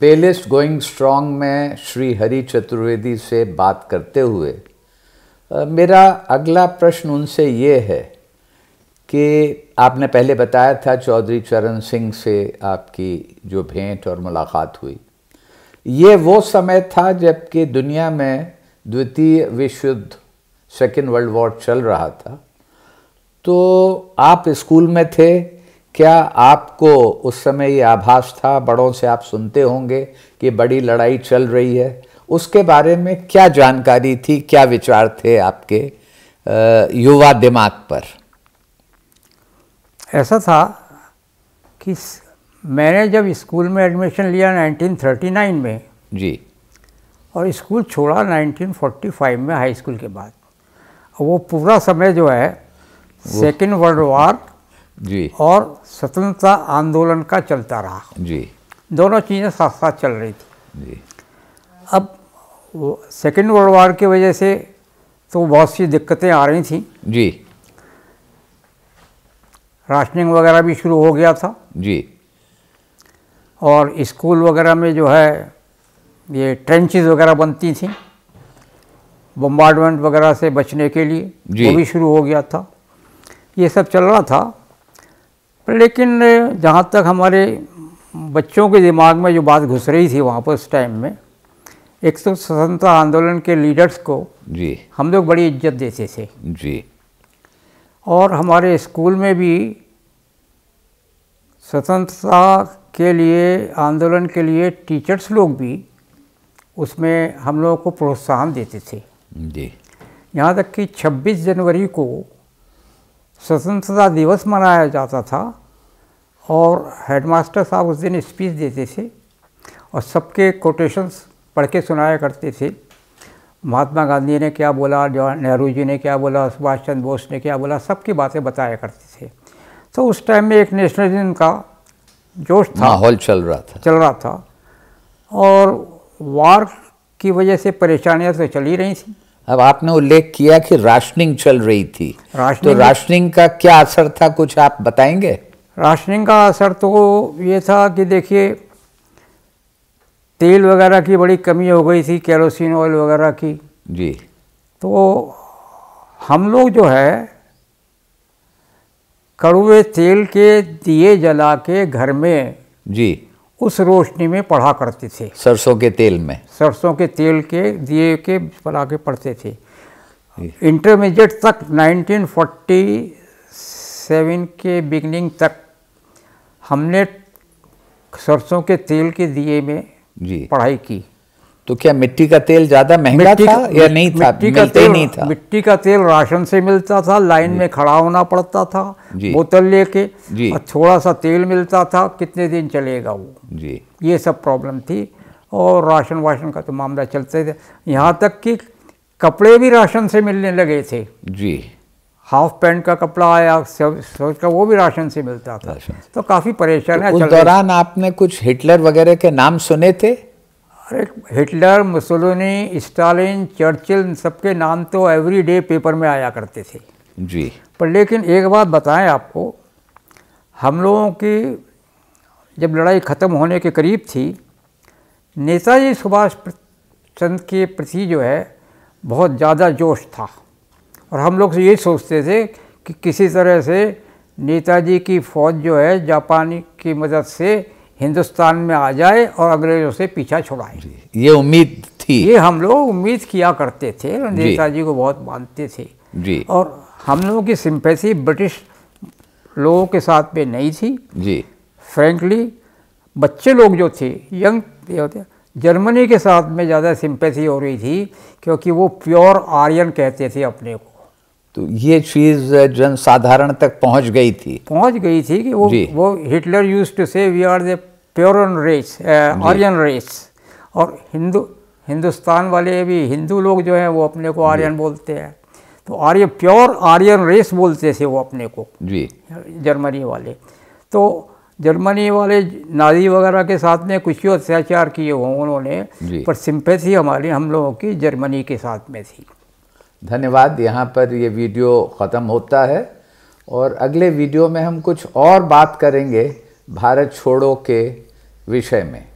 पेलिस्ट going strong में श्री हरि चतुर्वेदी से बात करते हुए मेरा अगला प्रश्न उनसे ये है कि आपने पहले बताया था चौधरी चरण सिंह से आपकी जो भेंट और मुलाकात हुई ये वो समय था जबकि दुनिया में द्वितीय विश्व युद्ध सेकेंड वर्ल्ड वॉर चल रहा था तो आप स्कूल में थे क्या आपको उस समय ये आभास था बड़ों से आप सुनते होंगे कि बड़ी लड़ाई चल रही है उसके बारे में क्या जानकारी थी क्या विचार थे आपके युवा दिमाग पर ऐसा था कि मैंने जब स्कूल में एडमिशन लिया 1939 में जी और स्कूल छोड़ा 1945 में हाई स्कूल के बाद वो पूरा समय जो है सेकेंड वर्ल्ड वार जी और स्वतंत्रता आंदोलन का चलता रहा जी दोनों चीज़ें साथ साथ चल रही थी जी अब वो सेकेंड वर्ल्ड वार की वजह से तो बहुत सी दिक्कतें आ रही थी जी राशनिंग वगैरह भी शुरू हो गया था जी और स्कूल वगैरह में जो है ये ट्रेंचेज वगैरह बनती थी बम्बार्डमेंट वगैरह से बचने के लिए वो भी शुरू हो गया था ये सब चल रहा था लेकिन जहाँ तक हमारे बच्चों के दिमाग में जो बात घुस रही थी वहाँ पर उस टाइम में एक तो स्वतंत्रता आंदोलन के लीडर्स को जी हम लोग बड़ी इज्जत देते थे जी और हमारे स्कूल में भी स्वतंत्रता के लिए आंदोलन के लिए टीचर्स लोग भी उसमें हम लोगों को प्रोत्साहन देते थे जी यहाँ तक कि 26 जनवरी को स्वतंत्रता दिवस मनाया जाता था और हेडमास्टर साहब उस दिन स्पीच देते थे और सबके कोटेशंस पढ़ के सुनाया करते थे महात्मा गांधी ने क्या बोला नेहरू जी ने क्या बोला सुभाष चंद्र बोस ने क्या बोला सबकी बातें बताया करते थे तो उस टाइम में एक नेशनलिज्म का जोश था माहौल चल रहा था चल रहा था और वार की वजह से परेशानियां तो चल ही रही थी अब आपने उल्लेख किया कि राशनिंग चल रही थी तो राशनिंग तो राशनिंग का क्या असर था कुछ आप बताएंगे राशनिंग का असर तो ये था कि देखिए तेल वगैरह की बड़ी कमी हो गई थी कैरोसिन ऑयल वगैरह की जी तो हम लोग जो है कड़ुए तेल के दिए जला के घर में जी उस रोशनी में पढ़ा करते थे सरसों के तेल में सरसों के तेल के दिए के पढ़ा के पढ़ते थे इंटरमीडिएट तक 1947 के बिगनिंग तक हमने सरसों के तेल के दिए में जी पढ़ाई की तो क्या मिट्टी का तेल ज्यादा महंगा था या नहीं था मिट्टी का तेल नहीं था मिट्टी का तेल राशन से मिलता था लाइन में खड़ा होना पड़ता था बोतल लेके और थोड़ा सा तेल मिलता था कितने दिन चलेगा वो जी ये सब प्रॉब्लम थी और राशन वाशन का तो मामला चलते थे यहाँ तक कि कपड़े भी राशन से मिलने लगे थे जी हाफ पैंट का कपड़ा आया सोच का वो भी राशन से मिलता था तो काफ़ी परेशान है तो उस दौरान आपने कुछ हिटलर वगैरह के नाम सुने थे अरे हिटलर मुसोलिनी स्टालिन चर्चिल सबके नाम तो एवरी डे पेपर में आया करते थे जी पर लेकिन एक बात बताएं आपको हम लोगों की जब लड़ाई ख़त्म होने के करीब थी नेताजी सुभाष चंद्र के प्रति जो है बहुत ज़्यादा जोश था और हम लोग यही सोचते थे कि किसी तरह से नेताजी की फ़ौज जो है जापानी की मदद से हिंदुस्तान में आ जाए और अंग्रेजों से पीछा छुड़ाए ये उम्मीद थी ये हम लोग उम्मीद किया करते थे नेताजी को बहुत मानते थे जी और हम लोगों की सिंपैथी ब्रिटिश लोगों के साथ में नहीं थी जी फ्रेंकली बच्चे लोग जो थे यंग होते जर्मनी के साथ में ज़्यादा सिंपैथी हो रही थी क्योंकि वो प्योर आर्यन कहते थे अपने को तो ये चीज़ जन साधारण तक पहुंच गई थी पहुंच गई थी कि वो वो Hitler used to say we are the pure race Aryan race और हिंदू हिंदुस्तान वाले भी हिंदू लोग जो हैं वो अपने को आर्यन बोलते हैं तो आर्य प्योर आर्यन रेस बोलते थे वो अपने को जी जर्मनी वाले तो जर्मनी वाले नाजी वगैरह के साथ में कुछ ही अत्याचार किए हों उन्होंने पर सिंपैथी हमारी हम लोगों की जर्मनी के साथ में थी धन्यवाद यहाँ पर ये वीडियो ख़त्म होता है और अगले वीडियो में हम कुछ और बात करेंगे भारत छोड़ो के विषय में